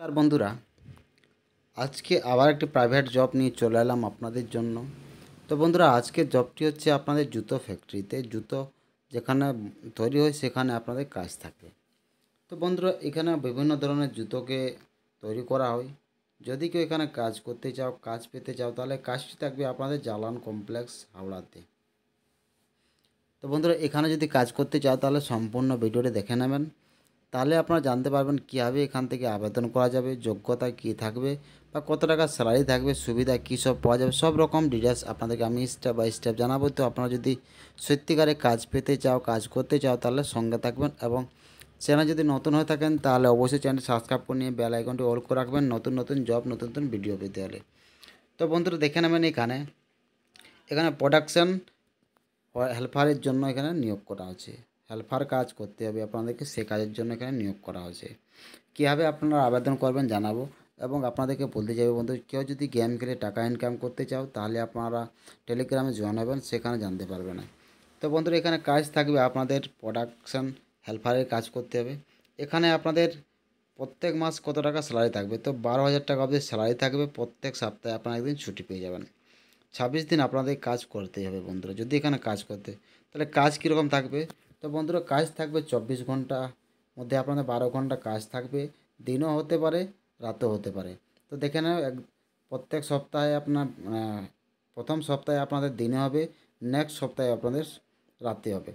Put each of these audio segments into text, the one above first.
নমস্কার বন্ধুরা আজকে আবার একটি প্রাইভেট জব নিয়ে চলে এলাম আপনাদের জন্য তো বন্ধুরা আজকের জবটি হচ্ছে আপনাদের জুতো ফ্যাক্টরিতে জুতো যেখানে তৈরি হয় সেখানে আপনাদের কাজ থাকে তো বন্ধুরা এখানে বিভিন্ন ধরনের জুতোকে তৈরি করা হয় যদি কেউ এখানে কাজ করতে চাও কাজ পেতে চাও তাহলে কাজটি থাকবে আপনাদের জালান কমপ্লেক্স হাওড়াতে তো বন্ধুরা এখানে যদি কাজ করতে চাও তাহলে সম্পূর্ণ ভিডিওটি দেখে নেবেন তাহলে আপনারা জানতে পারবেন কীভাবে এখান থেকে আবেদন করা যাবে যোগ্যতা কি থাকবে বা কত টাকা স্যালারি থাকবে সুবিধা কী সব পাওয়া যাবে সব রকম ডিটেলস আপনাদেরকে আমি স্টেপ বাই স্টেপ জানাবো তো আপনারা যদি সত্যিকারে কাজ পেতে চাও কাজ করতে চাও তাহলে সঙ্গে থাকবেন এবং চ্যানেল যদি নতুন হয়ে থাকেন তাহলে অবশ্যই চ্যানেল সাবস্ক্রাইব করে নিয়ে বেল আইকনটি অল করে রাখবেন নতুন নতুন জব নতুন নতুন ভিডিও পেতে হলে তো বন্ধুরা দেখে নেবেন এখানে এখানে প্রোডাকশান হেল্পারের জন্য এখানে নিয়োগ করা আছে হেল্পার কাজ করতে হবে আপনাদেরকে সে কাজের জন্য এখানে নিয়োগ করা হয়েছে কীভাবে আপনারা আবেদন করবেন জানাবো এবং আপনাদেরকে বলতে চাইবো বন্ধু কেউ যদি গেম খেলে টাকা ইনকাম করতে চাও তাহলে আপনারা টেলিগ্রামে জয়েন হবেন সেখানে জানতে পারবে না তো বন্ধুরা এখানে কাজ থাকবে আপনাদের প্রোডাকশান হেল্পারের কাজ করতে হবে এখানে আপনাদের প্রত্যেক মাস কত টাকা স্যালারি থাকবে তো বারো হাজার টাকা অবধি স্যালারি থাকবে প্রত্যেক সপ্তাহে আপনারা একদিন ছুটি পেয়ে যাবেন ছাব্বিশ দিন আপনাদের কাজ করতেই হবে বন্ধুরা যদি এখানে কাজ করতে তাহলে কাজ কীরকম থাকবে তো বন্ধুরা কাজ থাকবে চব্বিশ ঘন্টা মধ্যে আপনাদের বারো ঘন্টা কাজ থাকবে দিনও হতে পারে রাতও হতে পারে তো দেখে নেব এক প্রত্যেক সপ্তাহে আপনার মানে, প্রথম সপ্তাহে আপনাদের দিনে হবে নেক্সট সপ্তাহে আপনাদের রাতে হবে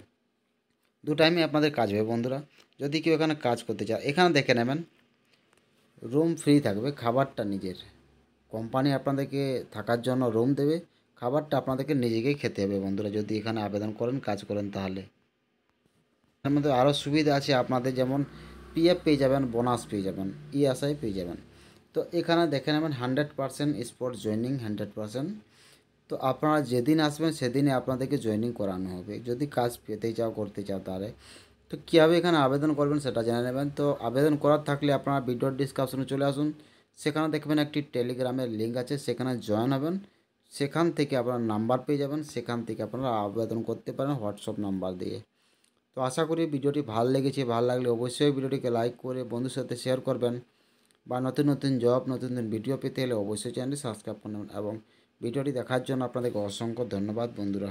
দু টাইমে আপনাদের কাজ হবে বন্ধুরা যদি কেউ এখানে কাজ করতে চায় এখানে দেখে নেবেন রুম ফ্রি থাকবে খাবারটা নিজের কোম্পানি আপনাদেরকে থাকার জন্য রুম দেবে খাবারটা আপনাদেরকে নিজেকেই খেতে হবে বন্ধুরা যদি এখানে আবেদন করেন কাজ করেন তাহলে এর মধ্যে আরও সুবিধা আছে আপনাদের যেমন পিএফ পেয়ে যাবেন বোনাস পেয়ে যাবেন ইএসআই e পেয়ে যাবেন তো এখানে দেখে নেবেন hundred percent sports joining hundred percent তো আপনারা যেদিন আসবেন সেদিনে আপনাদেরকে জয়নিং করানো হবে যদি কাজ পেতে চাও করতে চাও তাহলে তো কীভাবে এখানে আবেদন করবেন সেটা জেনে নেবেন তো আবেদন করার থাকলে আপনারা ভিডিও ডিসক্রিপশনে চলে আসুন সেখানে দেখবেন একটি টেলিগ্রামের লিঙ্ক আছে সেখানে জয়েন হবেন সেখান থেকে আপনার নাম্বার পেয়ে যাবেন সেখান থেকে আপনারা আবেদন করতে পারেন হোয়াটসঅ্যাপ নাম্বার দিয়ে তো আশা করি ভিডিওটি ভালো লেগেছে ভালো লাগলে অবশ্যই ভিডিওটিকে লাইক করে বন্ধুর সাথে শেয়ার করবেন বা নতুন নতুন জব নতুন নতুন ভিডিও পেতে হলে অবশ্যই চ্যানেলটি সাবস্ক্রাইব করে এবং ভিডিওটি দেখার জন্য আপনাদেরকে অসংখ্য ধন্যবাদ বন্ধুরা